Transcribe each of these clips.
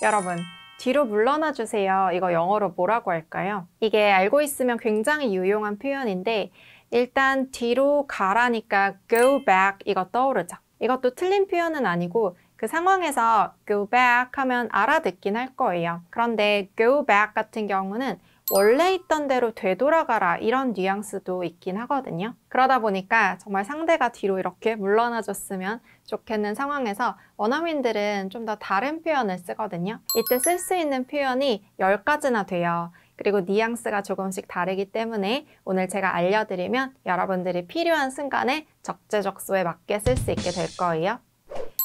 여러분, 뒤로 물러나 주세요. 이거 영어로 뭐라고 할까요? 이게 알고 있으면 굉장히 유용한 표현인데 일단 뒤로 가라니까 go back 이거 떠오르죠. 이것도 틀린 표현은 아니고 그 상황에서 go back 하면 알아듣긴 할 거예요. 그런데 go back 같은 경우는 원래 있던 대로 되돌아가라 이런 뉘앙스도 있긴 하거든요. 그러다 보니까 정말 상대가 뒤로 이렇게 물러나 줬으면 좋겠는 상황에서 원어민들은 좀 더 다른 표현을 쓰거든요. 이때 쓸 수 있는 표현이 10가지나 돼요. 그리고 뉘앙스가 조금씩 다르기 때문에 오늘 제가 알려드리면 여러분들이 필요한 순간에 적재적소에 맞게 쓸 수 있게 될 거예요.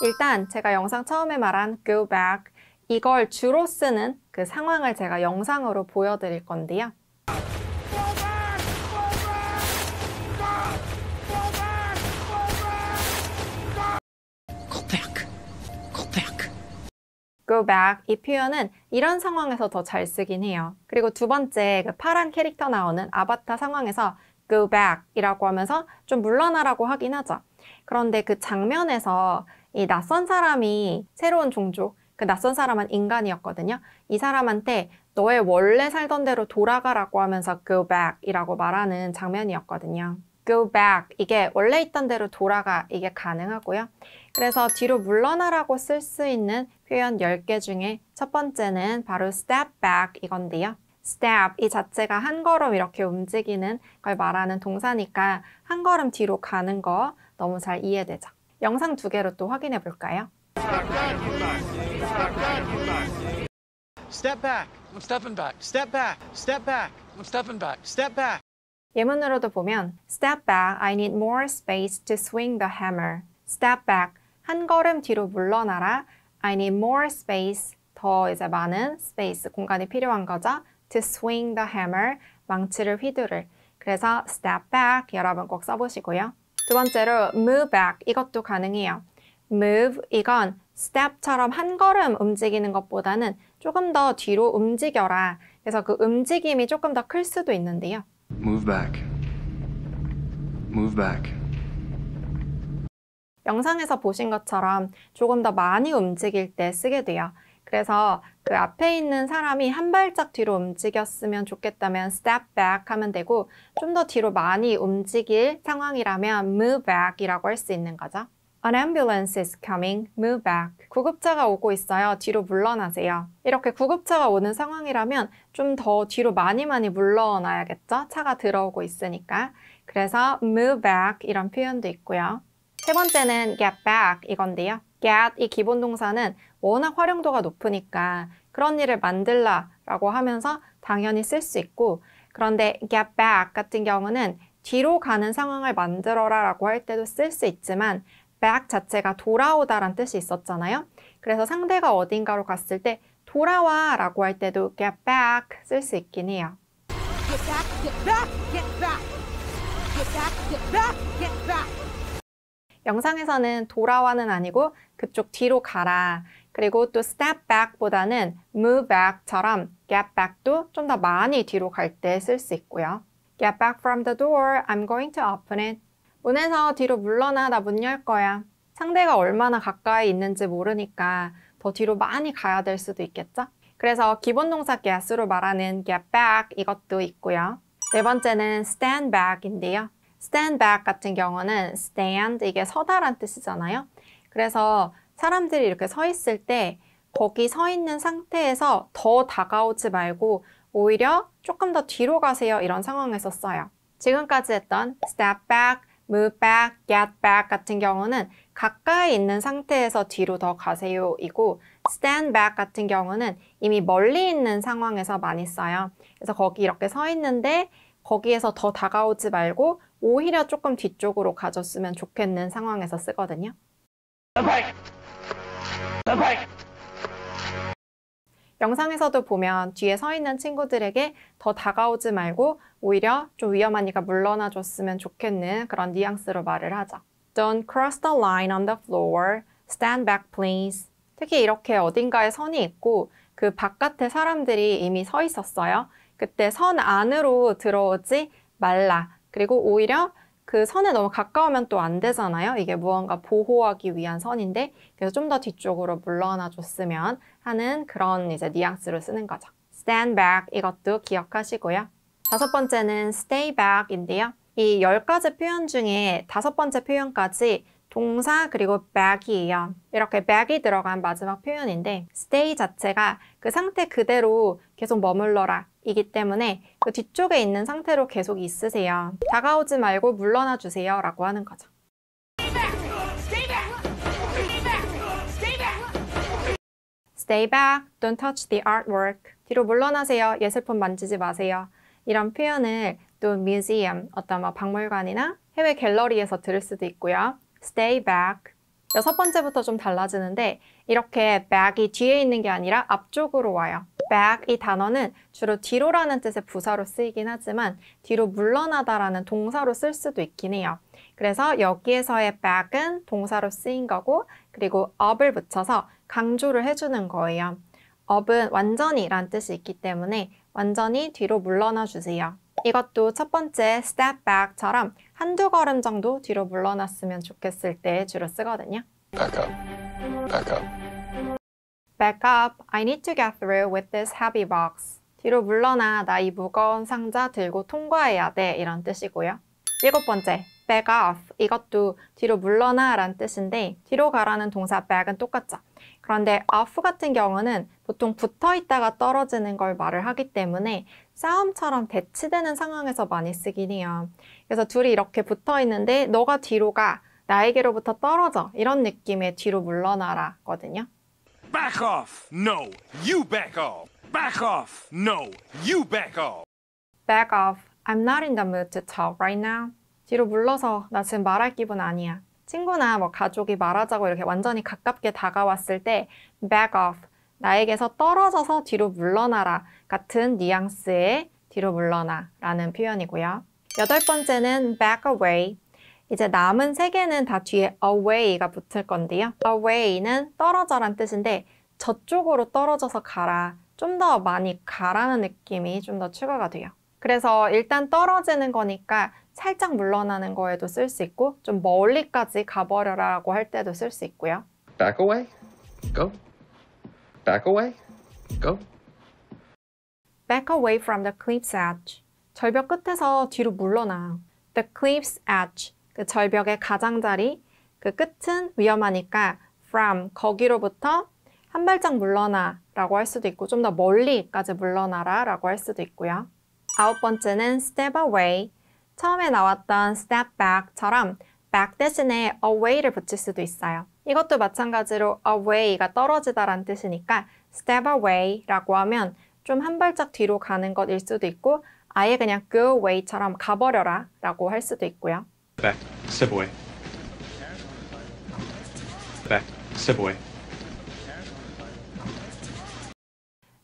일단 제가 영상 처음에 말한 go back 이걸 주로 쓰는 그 상황을 제가 영상으로 보여드릴 건데요. go back 이 표현은 이런 상황에서 더 잘 쓰긴 해요. 그리고 두 번째 그 파란 캐릭터 나오는 아바타 상황에서 go back 이라고 하면서 좀 물러나라고 하긴 하죠. 그런데 그 장면에서 이 낯선 사람이 새로운 종족, 그 낯선 사람은 인간이었거든요. 이 사람한테 너의 원래 살던 대로 돌아가라고 하면서 go back이라고 말하는 장면이었거든요. go back 이게 원래 있던 대로 돌아가 이게 가능하고요. 그래서 뒤로 물러나라고 쓸 수 있는 표현 10개 중에 첫 번째는 바로 step back 이건데요. step 이 자체가 한 걸음 이렇게 움직이는 걸 말하는 동사니까 한 걸음 뒤로 가는 거 너무 잘 이해되죠. 영상 두 개로 또 확인해 볼까요? Step back. I'm stepping back. Step back. Step back. I'm stepping back. Step back. 예문으로도 보면 step back. I need more space to swing the hammer. step back. 한 걸음 뒤로 물러나라. I need more space. 더 이제 많은 space 공간이 필요한 거죠. to swing the hammer. 망치를 휘두를. 그래서 step back 여러분 꼭 써보시고요. 두 번째로 move back 이것도 가능해요. move 이건 step처럼 한 걸음 움직이는 것보다는 조금 더 뒤로 움직여라. 그래서 그 움직임이 조금 더 클 수도 있는데요. move back. move back. 영상에서 보신 것처럼 조금 더 많이 움직일 때 쓰게 돼요. 그래서 그 앞에 있는 사람이 한 발짝 뒤로 움직였으면 좋겠다면 step back 하면 되고 좀 더 뒤로 많이 움직일 상황이라면 move back이라고 할 수 있는 거죠. An ambulance is coming. Move back. 구급차가 오고 있어요. 뒤로 물러나세요. 이렇게 구급차가 오는 상황이라면 좀 더 뒤로 많이 많이 물러나야겠죠? 차가 들어오고 있으니까. 그래서 move back 이런 표현도 있고요. 세 번째는 get back 이건데요. get 이 기본 동사는 워낙 활용도가 높으니까 그런 일을 만들라 라고 하면서 당연히 쓸 수 있고 그런데 get back 같은 경우는 뒤로 가는 상황을 만들어라 라고 할 때도 쓸 수 있지만 back 자체가 돌아오다 라는 뜻이 있었잖아요. 그래서 상대가 어딘가로 갔을 때 돌아와 라고 할 때도 get back 쓸 수 있긴 해요. Get back, get back, get back. Get back, get back, get back. 영상에서는 돌아와는 아니고 그쪽 뒤로 가라 그리고 또 step back보다는 move back처럼 get back도 좀 더 많이 뒤로 갈 때 쓸 수 있고요. Get back from the door. I'm going to open it. 문에서 뒤로 물러나. 나 문 열 거야. 상대가 얼마나 가까이 있는지 모르니까 더 뒤로 많이 가야 될 수도 있겠죠? 그래서 기본 동사 get으로 말하는 get back 이것도 있고요. 네 번째는 stand back인데요. stand back 같은 경우는 stand 이게 서다란 뜻이잖아요. 그래서 사람들이 이렇게 서 있을 때 거기 서 있는 상태에서 더 다가오지 말고 오히려 조금 더 뒤로 가세요 이런 상황에서 써요. 지금까지 했던 step back, move back, get back 같은 경우는 가까이 있는 상태에서 뒤로 더 가세요 이고 stand back 같은 경우는 이미 멀리 있는 상황에서 많이 써요. 그래서 거기 이렇게 서 있는데 거기에서 더 다가오지 말고 오히려 조금 뒤쪽으로 가졌으면 좋겠는 상황에서 쓰거든요. 영상에서도 보면 뒤에 서 있는 친구들에게 더 다가오지 말고 오히려 좀 위험하니까 물러나 줬으면 좋겠는 그런 뉘앙스로 말을 하죠. Don't cross the line on the floor. Stand back, please. 특히 이렇게 어딘가에 선이 있고 그 바깥에 사람들이 이미 서 있었어요. 그때 선 안으로 들어오지 말라. 그리고 오히려 그 선에 너무 가까우면 또 안 되잖아요. 이게 무언가 보호하기 위한 선인데 그래서 좀 더 뒤쪽으로 물러나 줬으면 하는 그런 이제 뉘앙스로 쓰는 거죠. stand back 이것도 기억하시고요. 다섯 번째는 stay back인데요. 이 열 가지 표현 중에 다섯 번째 표현까지 동사 그리고 back이에요. 이렇게 back이 들어간 마지막 표현인데 stay 자체가 그 상태 그대로 계속 머물러라 이기 때문에 그 뒤쪽에 있는 상태로 계속 있으세요. 다가오지 말고 물러나 주세요 라고 하는 거죠. Stay back, don't touch the artwork. 뒤로 물러나세요. 예술품 만지지 마세요. 이런 표현을 또 뮤지엄, 어떤 뭐 박물관이나 해외 갤러리에서 들을 수도 있고요. Stay back. 여섯 번째부터 좀 달라지는데 이렇게 back이 뒤에 있는 게 아니라 앞쪽으로 와요. back 이 단어는 주로 뒤로라는 뜻의 부사로 쓰이긴 하지만 뒤로 물러나다라는 동사로 쓸 수도 있긴 해요. 그래서 여기에서의 back은 동사로 쓰인 거고 그리고 up을 붙여서 강조를 해주는 거예요. up은 완전히 란 뜻이 있기 때문에 완전히 뒤로 물러나 주세요. 이것도 첫 번째 step back처럼 한두 걸음 정도 뒤로 물러났으면 좋겠을 때 주로 쓰거든요. Back up. Back up. Back up. I need to get through with this heavy box. 뒤로 물러나 나 이 무거운 상자 들고 통과해야 돼 이런 뜻이고요. 일곱 번째, back off 이것도 뒤로 물러나 라는 뜻인데 뒤로 가라는 동사 back은 똑같죠. 그런데 off 같은 경우는 보통 붙어 있다가 떨어지는 걸 말을 하기 때문에 싸움처럼 대치되는 상황에서 많이 쓰긴 해요. 그래서 둘이 이렇게 붙어 있는데 너가 뒤로 가 나에게로부터 떨어져 이런 느낌의 뒤로 물러나라거든요. Back off. No, you back off. Back off. No, you back off. Back off. I'm not in the mood to talk right now. 뒤로 물러서 나 지금 말할 기분 아니야. 친구나 뭐 가족이 말하자고 이렇게 완전히 가깝게 다가왔을 때 back off. 나에게서 떨어져서 뒤로 물러나라 같은 뉘앙스의 뒤로 물러나 라는 표현이고요. 여덟 번째는 back away, 이제 남은 세 개는 다 뒤에 away가 붙을 건데요. away는 떨어져란 뜻인데 저쪽으로 떨어져서 가라. 좀 더 많이 가라는 느낌이 좀 더 추가가 돼요. 그래서 일단 떨어지는 거니까 살짝 물러나는 거에도 쓸 수 있고 좀 멀리까지 가버려라고 할 때도 쓸 수 있고요. Back away, go. Back away, go. Back away from the cliff's edge. 절벽 끝에서 뒤로 물러나. The cliff's edge. 그 절벽의 가장자리, 그 끝은 위험하니까 from 거기로부터 한 발짝 물러나 라고 할 수도 있고 좀 더 멀리까지 물러나라 라고 할 수도 있고요. 아홉 번째는 step away. 처음에 나왔던 step back처럼 back 대신에 away를 붙일 수도 있어요. 이것도 마찬가지로 away가 떨어지다라는 뜻이니까 step away라고 하면 좀 한 발짝 뒤로 가는 것일 수도 있고 아예 그냥 go away처럼 가버려라 라고 할 수도 있고요. Back. Step away. Back. Step away.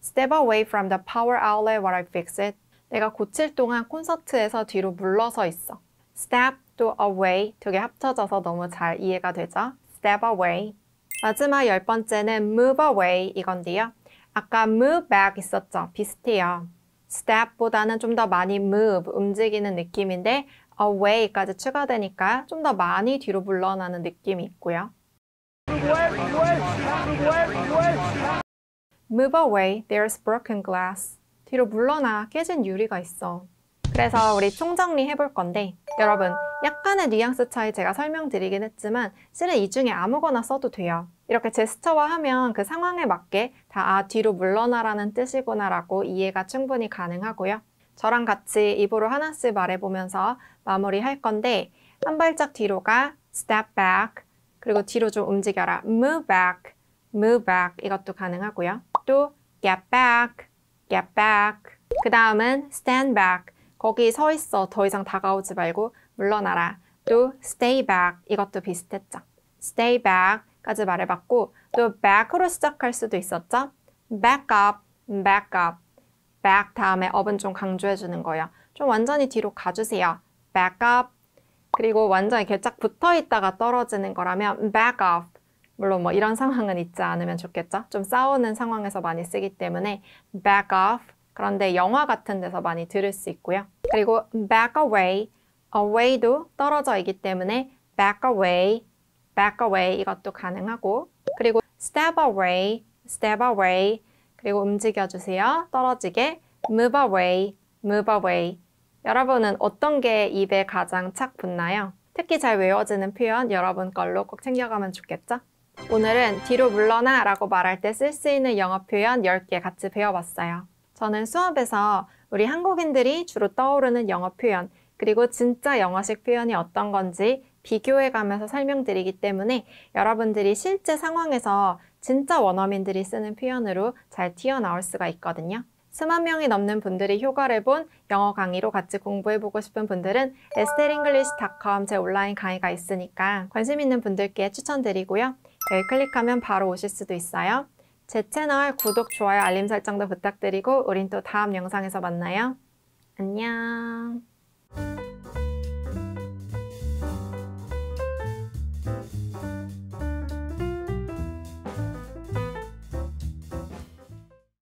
Step away from the power outlet while I fix it. 내가 고칠 동안 콘서트에서 뒤로 물러서 있어. Step 또 away 두 개 합쳐져서 너무 잘 이해가 되죠? Step away. 마지막 열 번째는 move away 이건데요. 아까 move back 있었죠? 비슷해요. step보다는 좀 더 많이 move, 움직이는 느낌인데 away까지 추가되니까 좀 더 많이 뒤로 물러나는 느낌이 있고요. Move away, there's broken glass. 뒤로 물러나 깨진 유리가 있어. 그래서 우리 총정리 해볼 건데 여러분 약간의 뉘앙스 차이 제가 설명드리긴 했지만 실은 이 중에 아무거나 써도 돼요. 이렇게 제스처와 하면 그 상황에 맞게 다 아, 뒤로 물러나라는 뜻이구나 라고 이해가 충분히 가능하고요. 저랑 같이 입으로 하나씩 말해보면서 마무리할 건데 한 발짝 뒤로 가, step back, 그리고 뒤로 좀 움직여라, move back, move back 이것도 가능하고요. 또 get back, get back. 그 다음은 stand back, 거기 서 있어 더 이상 다가오지 말고 물러나라. 또 stay back 이것도 비슷했죠. stay back까지 말해봤고 또 back으로 시작할 수도 있었죠. back up, back up. back 다음에 up은 좀 강조해주는 거예요. 좀 완전히 뒤로 가주세요. back up. 그리고 완전히 개렇 붙어 있다가 떨어지는 거라면 back off. 물론 뭐 이런 상황은 있지 않으면 좋겠죠. 좀 싸우는 상황에서 많이 쓰기 때문에 back off. 그런데 영화 같은 데서 많이 들을 수 있고요. 그리고 back away. away도 떨어져있기 때문에 back away, back away 이것도 가능하고 그리고 step away, step away 그리고 움직여주세요. 떨어지게. move away, move away. 여러분은 어떤 게 입에 가장 착 붙나요? 특히 잘 외워지는 표현 여러분 걸로 꼭 챙겨가면 좋겠죠? 오늘은 뒤로 물러나 라고 말할 때 쓸 수 있는 영어 표현 10개 같이 배워봤어요. 저는 수업에서 우리 한국인들이 주로 떠오르는 영어 표현, 그리고 진짜 영어식 표현이 어떤 건지 비교해가면서 설명드리기 때문에 여러분들이 실제 상황에서 진짜 원어민들이 쓰는 표현으로 잘 튀어나올 수가 있거든요. 수만 명이 넘는 분들이 효과를 본 영어 강의로 같이 공부해보고 싶은 분들은 e s t e l e n g l i s h c o m 제 온라인 강의가 있으니까 관심 있는 분들께 추천드리고요. 여기 클릭하면 바로 오실 수도 있어요. 제 채널 구독, 좋아요, 알림 설정도 부탁드리고 우린 또 다음 영상에서 만나요. 안녕!